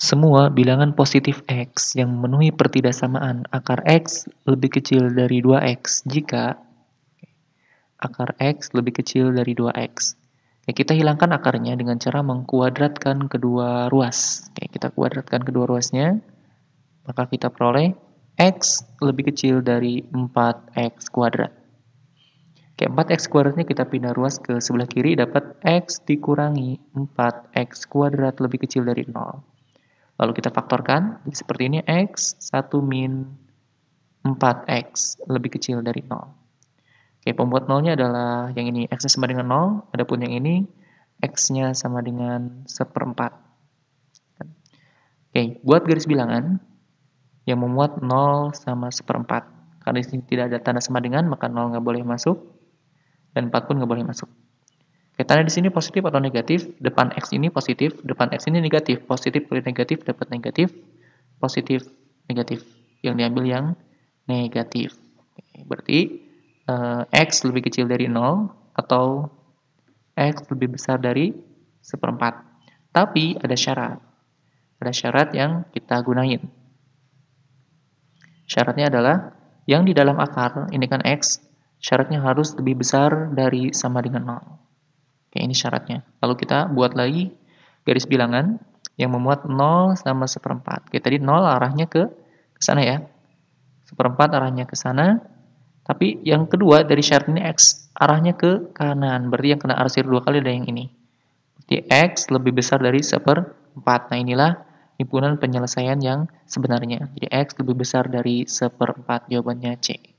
Semua bilangan positif X yang memenuhi pertidaksamaan akar X lebih kecil dari 2X jika akar X lebih kecil dari 2X. Ya, kita hilangkan akarnya dengan cara mengkuadratkan kedua ruas. Oke, kita kuadratkan kedua ruasnya, maka kita peroleh X lebih kecil dari 4X kuadrat. Oke, 4X kuadratnya kita pindah ruas ke sebelah kiri, dapat X dikurangi 4X kuadrat lebih kecil dari 0. Lalu kita faktorkan, jadi seperti ini X 1 min 4X, lebih kecil dari 0. Oke, pembuat 0-nya adalah yang ini, X-nya sama dengan 0, adapun yang ini, X-nya sama dengan 1 per 4. Oke, buat garis bilangan yang memuat 0 sama 1 per 4. Karena di sini tidak ada tanda sama dengan, maka 0 nggak boleh masuk, dan 4 pun nggak boleh masuk. Oke, tanda di sini positif atau negatif, depan X ini positif, depan X ini negatif, positif kali negatif dapat negatif, positif negatif. Yang diambil yang negatif. berarti eh, X lebih kecil dari 0 atau X lebih besar dari seperempat. Tapi ada syarat. Ada syarat yang kita gunain. Syaratnya adalah yang di dalam akar, ini kan X, syaratnya harus lebih besar dari sama dengan 0. Oke, ini syaratnya. Lalu kita buat lagi garis bilangan yang memuat 0 sama seperempat. Oke, tadi 0 arahnya ke, ke sana ya. Seperempat arahnya ke sana. Tapi yang kedua dari syarat ini X arahnya ke kanan. Berarti yang kena arsir dua kali ada yang ini. Berarti X lebih besar dari seperempat. Nah, inilah himpunan penyelesaian yang sebenarnya. Jadi X lebih besar dari seperempat. Jawabannya C.